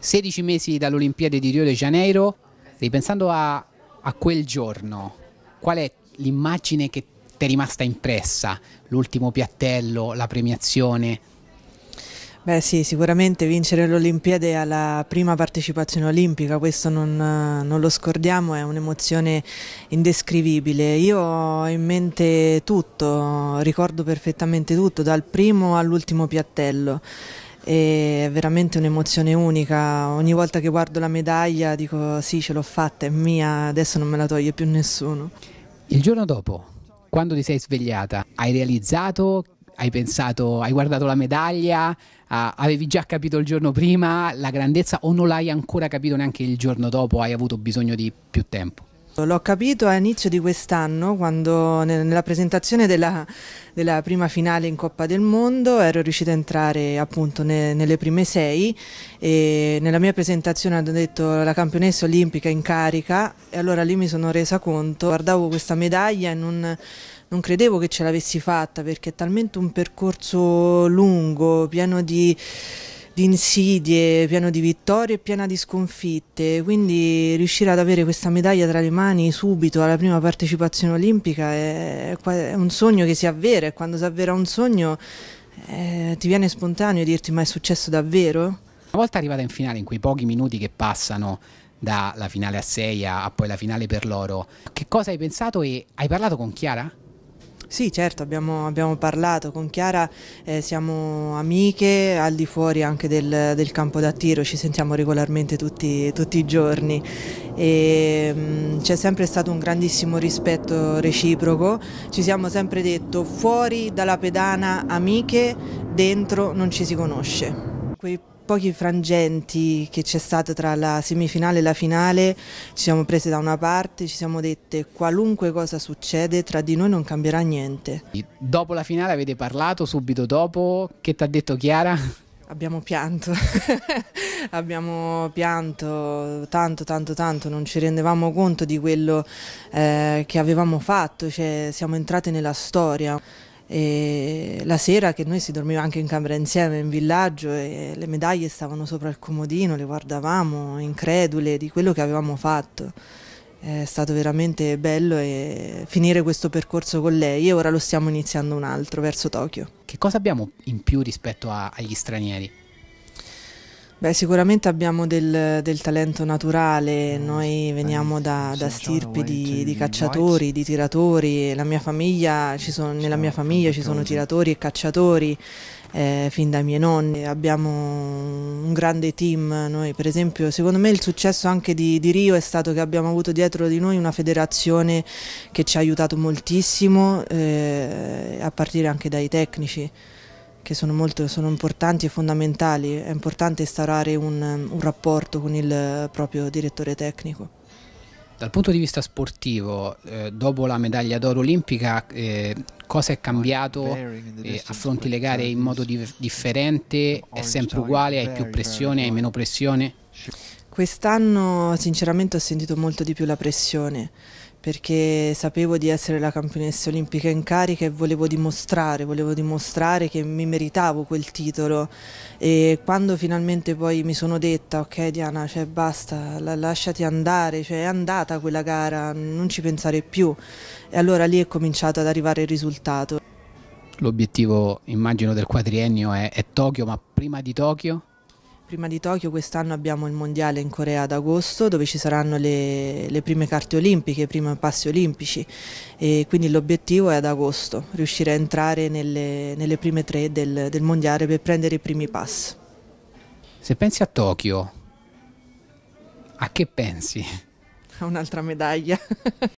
16 mesi dall'Olimpiade di Rio de Janeiro, ripensando a, a quel giorno, qual è l'immagine che ti è rimasta impressa? L'ultimo piattello, la premiazione? Beh sì, sicuramente vincere l'Olimpiade alla prima partecipazione olimpica, questo non, non lo scordiamo, è un'emozione indescrivibile. Io ho in mente tutto, ricordo perfettamente tutto, dal primo all'ultimo piattello è veramente un'emozione unica, ogni volta che guardo la medaglia dico sì ce l'ho fatta, è mia, adesso non me la toglie più nessuno. Il giorno dopo, quando ti sei svegliata, hai realizzato, hai pensato, hai guardato la medaglia, ah, avevi già capito il giorno prima la grandezza o non l'hai ancora capito neanche il giorno dopo, hai avuto bisogno di più tempo? L'ho capito a inizio di quest'anno quando nella presentazione della, della, prima finale in Coppa del Mondo ero riuscita a entrare appunto ne, nelle prime sei e nella mia presentazione hanno detto la campionessa olimpica in carica e allora lì mi sono resa conto, guardavo questa medaglia e non, non credevo che ce l'avessi fatta perché è talmente un percorso lungo, pieno di di insidie, pieno di vittorie e piena di sconfitte, quindi riuscire ad avere questa medaglia tra le mani subito alla prima partecipazione olimpica è, è un sogno che si avvera e quando si avvera un sogno eh, ti viene spontaneo dirti ma è successo davvero? Una volta arrivata in finale, in quei pochi minuti che passano dalla finale a 6 a poi la finale per loro, che cosa hai pensato e hai parlato con Chiara? Sì, certo, abbiamo, abbiamo parlato con Chiara, eh, siamo amiche, al di fuori anche del, del campo da tiro, ci sentiamo regolarmente tutti, tutti i giorni. Mm, c'è sempre stato un grandissimo rispetto reciproco, ci siamo sempre detto fuori dalla pedana amiche, dentro non ci si conosce. Quei pochi frangenti che c'è stato tra la semifinale e la finale ci siamo prese da una parte, ci siamo dette qualunque cosa succede tra di noi non cambierà niente. Dopo la finale avete parlato, subito dopo, che ti ha detto Chiara? Abbiamo pianto, abbiamo pianto tanto, tanto, tanto, non ci rendevamo conto di quello eh, che avevamo fatto, cioè siamo entrate nella storia. E la sera che noi si dormiva anche in camera insieme in villaggio e le medaglie stavano sopra il comodino, le guardavamo incredule di quello che avevamo fatto. È stato veramente bello finire questo percorso con lei e ora lo stiamo iniziando un altro verso Tokyo. Che cosa abbiamo in più rispetto a, agli stranieri? Beh, sicuramente abbiamo del, del, talento naturale, mm, noi veniamo da, da stirpi di, di, cacciatori, di tiratori, La mia famiglia, sono, nella mia famiglia ci sono tiratori e cacciatori eh, fin dai miei nonni, abbiamo un grande team, noi per esempio secondo me il successo anche di, di Rio è stato che abbiamo avuto dietro di noi una federazione che ci ha aiutato moltissimo, eh, a partire anche dai tecnici che sono, molto, sono importanti e fondamentali. È importante instaurare un, un rapporto con il eh, proprio direttore tecnico. Dal punto di vista sportivo, eh, dopo la medaglia d'oro olimpica, eh, cosa è cambiato? Eh, affronti le gare in modo di differente? È sempre uguale? Hai più pressione? Hai meno pressione? Quest'anno sinceramente ho sentito molto di più la pressione perché sapevo di essere la campionessa olimpica in carica e volevo dimostrare, volevo dimostrare che mi meritavo quel titolo e quando finalmente poi mi sono detta ok Diana, cioè basta, la, lasciati andare, cioè è andata quella gara, non ci pensare più e allora lì è cominciato ad arrivare il risultato. L'obiettivo immagino del quadriennio è, è Tokyo, ma prima di Tokyo? Prima di Tokyo quest'anno abbiamo il mondiale in Corea ad agosto dove ci saranno le, le prime carte olimpiche, i primi passi olimpici e quindi l'obiettivo è ad agosto riuscire a entrare nelle, nelle prime tre del, del mondiale per prendere i primi passi. Se pensi a Tokyo, a che pensi? A un'altra medaglia.